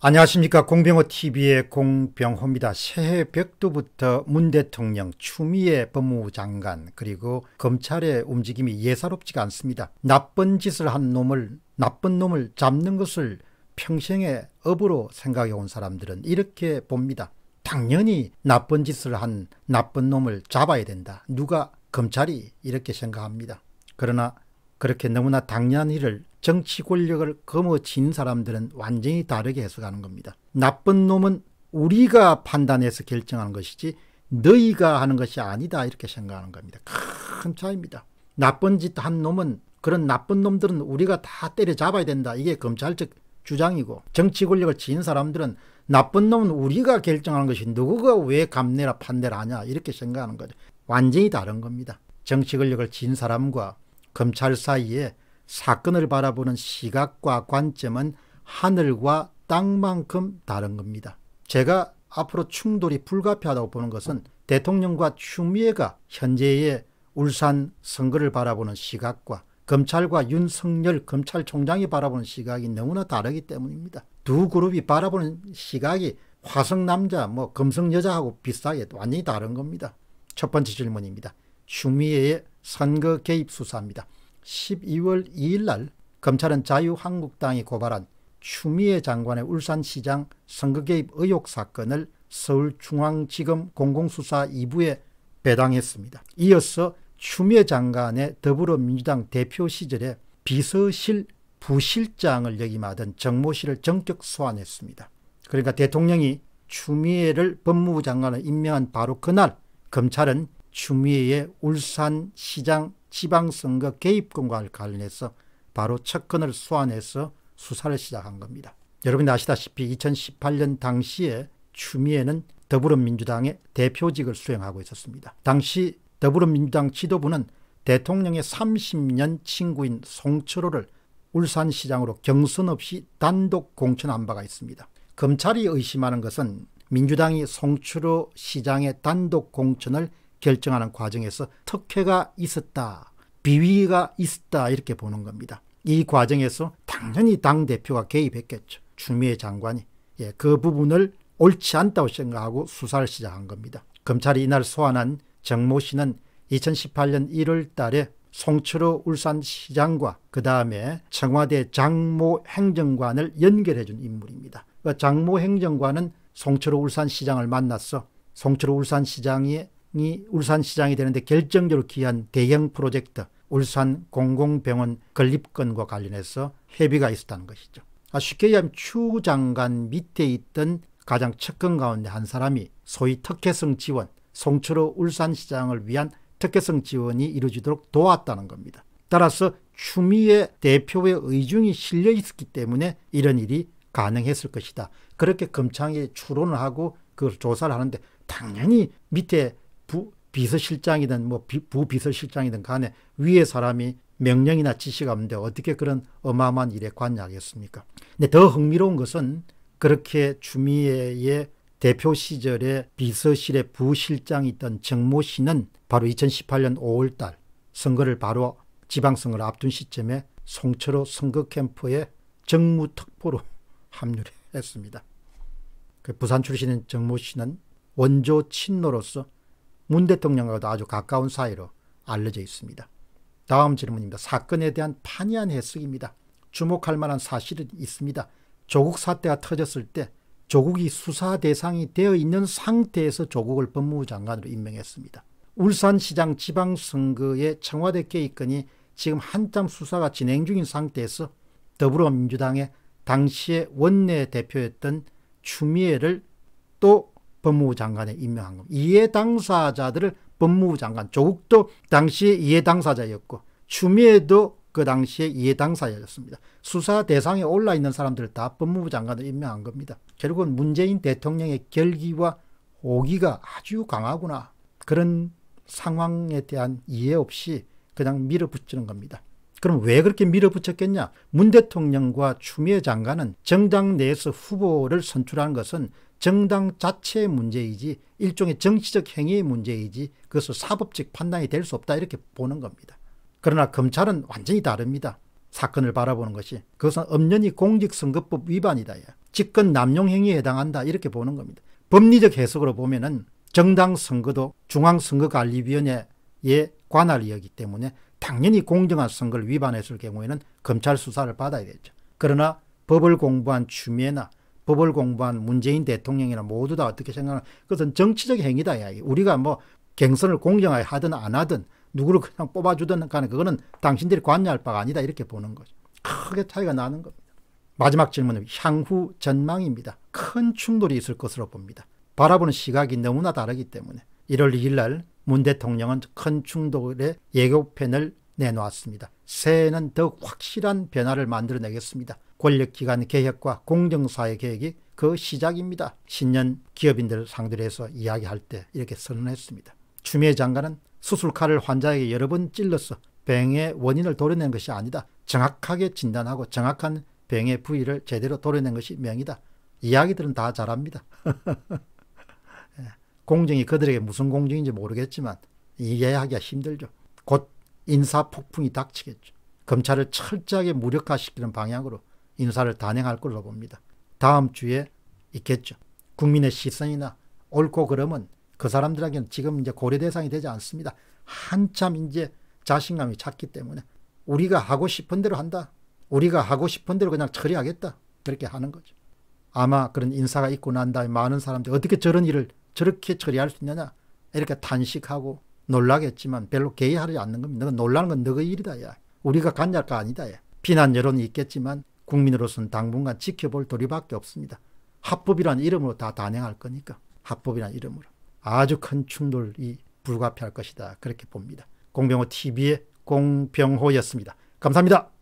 안녕하십니까 공병호TV의 공병호입니다. 새해 벽두부터 문 대통령, 추미애 법무부 장관 그리고 검찰의 움직임이 예사롭지가 않습니다. 나쁜 짓을 한 놈을 나쁜 놈을 잡는 것을 평생의 업으로 생각해 온 사람들은 이렇게 봅니다. 당연히 나쁜 짓을 한 나쁜 놈을 잡아야 된다. 누가 검찰이 이렇게 생각합니다. 그러나 그렇게 너무나 당연한 일을 정치 권력을 거머쥔 사람들은 완전히 다르게 해석하는 겁니다. 나쁜 놈은 우리가 판단해서 결정하는 것이지 너희가 하는 것이 아니다 이렇게 생각하는 겁니다. 큰 차이입니다. 나쁜 짓 한 놈은 그런 나쁜 놈들은 우리가 다 때려잡아야 된다. 이게 검찰 측 주장이고 정치 권력을 지닌 사람들은 나쁜 놈은 우리가 결정하는 것이 누구가 왜 감내라 판대를 하냐 이렇게 생각하는 거죠. 완전히 다른 겁니다. 정치 권력을 지닌 사람과 검찰 사이에 사건을 바라보는 시각과 관점은 하늘과 땅만큼 다른 겁니다. 제가 앞으로 충돌이 불가피하다고 보는 것은 대통령과 추미애가 현재의 울산 선거를 바라보는 시각과 검찰과 윤석열 검찰총장이 바라보는 시각이 너무나 다르기 때문입니다. 두 그룹이 바라보는 시각이 화성 남자, 뭐 금성 여자하고 비슷하게 완전히 다른 겁니다. 첫 번째 질문입니다. 추미애의 선거 개입 수사입니다. 12월 2일 날 검찰은 자유한국당이 고발한 추미애 장관의 울산시장 선거 개입 의혹 사건을 서울중앙지검 공공수사 2부에 배당했습니다. 이어서 추미애 장관의 더불어민주당 대표 시절에 비서실 부실장을 역임하던 정모 씨를 정격 소환했습니다. 그러니까 대통령이 추미애를 법무부 장관을 임명한 바로 그날 검찰은 추미애의 울산시장 지방선거 개입금과 관련해서 바로 측근을 소환해서 수사를 시작한 겁니다. 여러분 아시다시피 2018년 당시에 추미애는 더불어민주당의 대표직을 수행하고 있었습니다. 당시 더불어민주당 지도부는 대통령의 30년 친구인 송철호를 울산시장으로 경선 없이 단독 공천한 바가 있습니다. 검찰이 의심하는 것은 민주당이 송철호 시장의 단독 공천을 결정하는 과정에서 특혜가 있었다, 비위가 있었다 이렇게 보는 겁니다. 이 과정에서 당연히 당대표가 개입했겠죠. 추미애 장관이. 예, 그 부분을 옳지 않다고 생각하고 수사를 시작한 겁니다. 검찰이 이날 소환한 정모 씨는 2018년 1월 달에 송철호 울산시장과 그 다음에 청와대 장모 행정관을 연결해 준 인물입니다. 그 장모 행정관은 송철호 울산시장을 만났어. 송철호 울산시장이 울산시장이 되는데 결정적으로 기여한 대형 프로젝트 울산 공공병원 건립권과 관련해서 협의가 있었다는 것이죠. 아, 쉽게 얘기하면 추 장관 밑에 있던 가장 측근 가운데 한 사람이 소위 특혜성 지원, 송철호 울산시장을 위한 특혜성 지원이 이루어지도록 도왔다는 겁니다. 따라서 추미애 대표의 의중이 실려 있었기 때문에 이런 일이 가능했을 것이다. 그렇게 검찰이 추론을 하고 그걸 조사를 하는데 당연히 밑에 부, 비서실장이든 뭐 비, 부비서실장이든 간에 위에 사람이 명령이나 지시가 없는데 어떻게 그런 어마어마한 일에 관여하겠습니까? 근데 더 흥미로운 것은 그렇게 추미애의 대표 시절에 비서실의 부실장이 있던 정모 씨는 바로 2018년 5월달 선거를 바로 지방선거를 앞둔 시점에 송철호 선거 캠프에 정무특보로 합류 했습니다. 그 부산 출신인 정모 씨는 원조 친노로서 문 대통령과도 아주 가까운 사이로 알려져 있습니다. 다음 질문입니다. 사건에 대한 판이한 해석입니다. 주목할 만한 사실은 있습니다. 조국 사태가 터졌을 때 조국이 수사 대상이 되어 있는 상태에서 조국을 법무부 장관으로 임명했습니다. 울산시장 지방선거의 청와대 개입건이 지금 한참 수사가 진행 중인 상태에서 더불어민주당의 당시의 원내 대표였던 추미애를 또 법무부 장관에 임명한 겁니다. 이해 당사자들을 법무부 장관, 조국도 당시에 이해 당사자였고 추미애도 그 당시에 이해 당사자였습니다. 수사 대상에 올라 있는 사람들을 다 법무부 장관을 임명한 겁니다. 결국은 문재인 대통령의 결기와 오기가 아주 강하구나. 그런 상황에 대한 이해 없이 그냥 밀어붙이는 겁니다. 그럼 왜 그렇게 밀어붙였겠냐? 문 대통령과 추미애 장관은 정당 내에서 후보를 선출하 것은 정당 자체의 문제이지 일종의 정치적 행위의 문제이지 그것을 사법적 판단이 될 수 없다 이렇게 보는 겁니다. 그러나 검찰은 완전히 다릅니다. 사건을 바라보는 것이 그것은 엄연히 공직선거법 위반이다. 직권 남용 행위에 해당한다 이렇게 보는 겁니다. 법리적 해석으로 보면 은 정당 선거도 중앙선거관리위원회의 관할이기 었 때문에 당연히 공정한 선거를 위반했을 경우에는 검찰 수사를 받아야 되죠. 그러나 법을 공부한 추미애나 법을 공부한 문재인 대통령이나 모두 다 어떻게 생각하는 그것은 정치적 행위다 이야기. 우리가 뭐 경선을 공정하게 하든 안 하든 누구를 그냥 뽑아주든 간에 그거는 당신들이 관여할 바가 아니다 이렇게 보는 거죠. 크게 차이가 나는 겁니다. 마지막 질문은 향후 전망입니다. 큰 충돌이 있을 것으로 봅니다. 바라보는 시각이 너무나 다르기 때문에 1월 2일 날 문 대통령은 큰 충돌의 예고편을 내놓았습니다. 새해는더 확실한 변화를 만들어내겠습니다. 권력기관 개혁과 공정사회 개혁이 그 시작입니다. 신년 기업인들 상대로 해서 이야기할 때 이렇게 선언했습니다. 추미애 장관은 수술칼을 환자에게 여러 번 찔러서 병의 원인을 도려낸 것이 아니다. 정확하게 진단하고 정확한 병의 부위를 제대로 도려낸 것이 명이다. 이야기들은 다 잘합니다. 예, 공정이 그들에게 무슨 공정인지 모르겠지만 이해하기가 힘들죠. 곧 인사폭풍이 닥치겠죠. 검찰을 철저하게 무력화시키는 방향으로 인사를 단행할 걸로 봅니다. 다음 주에 있겠죠. 국민의 시선이나 옳고 그름은 그 사람들에게는 지금 이제 고려 대상이 되지 않습니다. 한참 이제 자신감이 찼기 때문에 우리가 하고 싶은 대로 한다. 우리가 하고 싶은 대로 그냥 처리하겠다. 그렇게 하는 거죠. 아마 그런 인사가 있고 난 다음에 많은 사람들이 어떻게 저런 일을 저렇게 처리할 수 있느냐 이렇게 탄식하고 놀라겠지만 별로 개의하지 않는 겁니다. 너가 놀라는 건 너의 일이다. 야. 우리가 간략가 아니다. 야. 비난 여론이 있겠지만 국민으로서는 당분간 지켜볼 도리밖에 없습니다. 합법이란 이름으로 다 단행할 거니까 합법이란 이름으로 아주 큰 충돌이 불가피할 것이다 그렇게 봅니다. 공병호 TV의 공병호였습니다. 감사합니다.